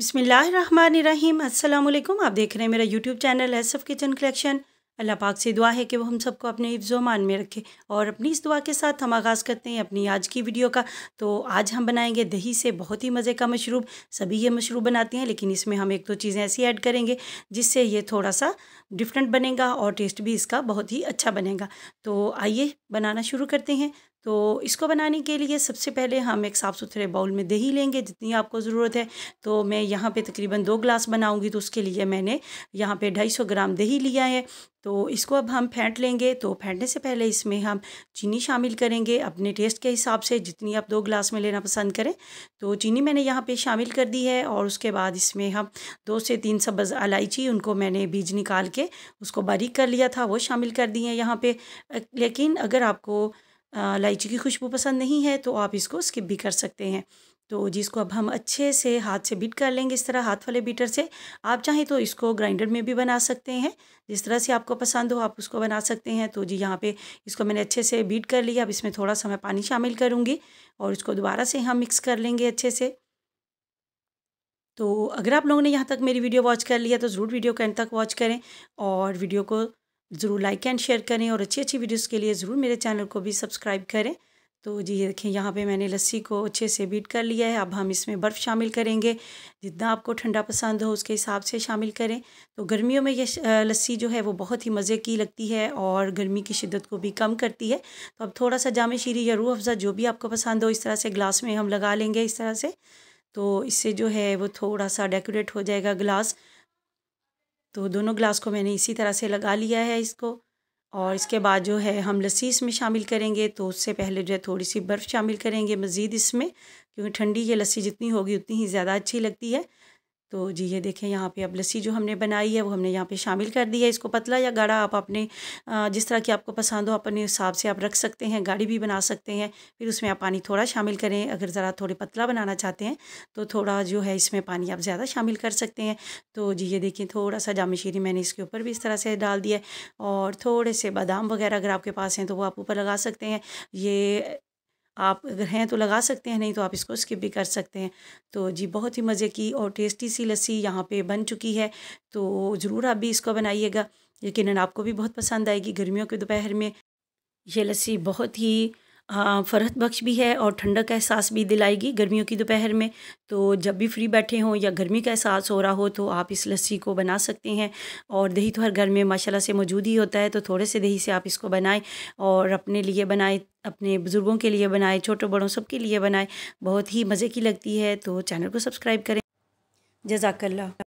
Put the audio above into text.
बिसमीम अल्लाम आप देख रहे हैं मेरा YouTube channel S F kitchen collection अल्लाह पाक से दुआ है कि वो हम सबको अपने हिफ्जोमान में रखे और अपनी इस दुआ के साथ हम आगाज़ करते हैं अपनी आज की वीडियो का तो आज हम बनाएंगे दही से बहुत ही मज़े का मशरूब सभी ये मशरूब बनाते हैं लेकिन इसमें हम एक दो तो चीज़ें ऐसी ऐड करेंगे जिससे ये थोड़ा सा डिफरेंट बनेगा और टेस्ट भी इसका बहुत ही अच्छा बनेगा तो आइए बनाना शुरू करते हैं तो इसको बनाने के लिए सबसे पहले हम एक साफ़ सुथरे बाउल में दही लेंगे जितनी आपको ज़रूरत है तो मैं यहाँ पे तकरीबन दो ग्लास बनाऊँगी तो उसके लिए मैंने यहाँ पे ढाई सौ ग्राम दही लिया है तो इसको अब हम फेंट लेंगे तो फेंटने से पहले इसमें हम चीनी शामिल करेंगे अपने टेस्ट के हिसाब से जितनी आप दो ग्लास में लेना पसंद करें तो चीनी मैंने यहाँ पे शामिल कर दी है और उसके बाद इसमें हम दो से तीन सब्ज़ इलायची उनको मैंने बीज निकाल के उसको बारीक कर लिया था वो शामिल कर दी है यहाँ पर लेकिन अगर आपको इलायची की खुशबू पसंद नहीं है तो आप इसको स्किप भी कर सकते हैं तो जिसको अब हम अच्छे से हाथ से बीट कर लेंगे इस तरह हाथ वाले बीटर से आप चाहें तो इसको ग्राइंडर में भी बना सकते हैं जिस तरह से आपको पसंद हो आप उसको बना सकते हैं तो जी यहाँ पे इसको मैंने अच्छे से बीट कर लिया अब इसमें थोड़ा सा मैं पानी शामिल करूँगी और इसको दोबारा से हम मिक्स कर लेंगे अच्छे से तो अगर आप लोगों ने यहाँ तक मेरी वीडियो वॉच कर लिया तो ज़रूर वीडियो के एंड तक वॉच करें और वीडियो को ज़रूर लाइक एंड शेयर करें और अच्छी अच्छी वीडियोज़ के लिए ज़रूर मेरे चैनल को भी सब्सक्राइब करें तो जी ये देखें यहाँ पे मैंने लस्सी को अच्छे से बीट कर लिया है अब हम इसमें बर्फ़ शामिल करेंगे जितना आपको ठंडा पसंद हो उसके हिसाब से शामिल करें तो गर्मियों में ये लस्सी जो है वो बहुत ही मज़े की लगती है और गर्मी की शिद्दत को भी कम करती है तो अब थोड़ा सा जाम शीरी या रूह अफ़ज़ा जो भी आपको पसंद हो इस तरह से ग्लास में हम लगा लेंगे इस तरह से तो इससे जो है वो थोड़ा सा डेकोरेट हो जाएगा ग्लास तो दोनों ग्लास को मैंने इसी तरह से लगा लिया है इसको और इसके बाद जो है हम लस्सी इसमें शामिल करेंगे तो उससे पहले जो है थोड़ी सी बर्फ़ शामिल करेंगे मज़ीद इसमें क्योंकि ठंडी ये लस्सी जितनी होगी उतनी ही ज़्यादा अच्छी लगती है तो जी ये देखें यहाँ पे अब लस्सी जो हमने बनाई है वो हमने यहाँ पे शामिल कर दी है इसको पतला या गाढ़ा आप अपने जिस तरह की आपको पसंद हो अपने हिसाब से आप रख सकते हैं गाढ़ी भी बना सकते हैं फिर उसमें आप पानी थोड़ा शामिल करें अगर ज़रा थोड़े पतला बनाना चाहते हैं तो थोड़ा जो है इसमें पानी आप ज़्यादा शामिल कर सकते हैं तो जी ये देखें थोड़ा सा जाम शीरी मैंने इसके ऊपर भी इस तरह से डाल दिया और थोड़े से बादाम वगैरह अगर आपके पास हैं तो वो आप ऊपर लगा सकते हैं ये आप अगर हैं तो लगा सकते हैं नहीं तो आप इसको स्किप भी कर सकते हैं तो जी बहुत ही मज़े की और टेस्टी सी लस्सी यहाँ पे बन चुकी है तो ज़रूर आप भी इसको बनाइएगा यकीन आपको भी बहुत पसंद आएगी गर्मियों के दोपहर में ये लस्सी बहुत ही हाँ, फ़रहत बख्श भी है और ठंडक का एहसास भी दिलाएगी गर्मियों की दोपहर में तो जब भी फ्री बैठे हों या गर्मी का एहसास हो रहा हो तो आप इस लस्सी को बना सकते हैं और दही तो हर घर में माशाल्लाह से मौजूद ही होता है तो थोड़े से दही से आप इसको बनाएं और अपने लिए बनाएं अपने बुज़ुर्गों के लिए बनाए छोटे बड़ों सब लिए बनाए बहुत ही मज़े की लगती है तो चैनल को सब्सक्राइब करें जजाकल्ला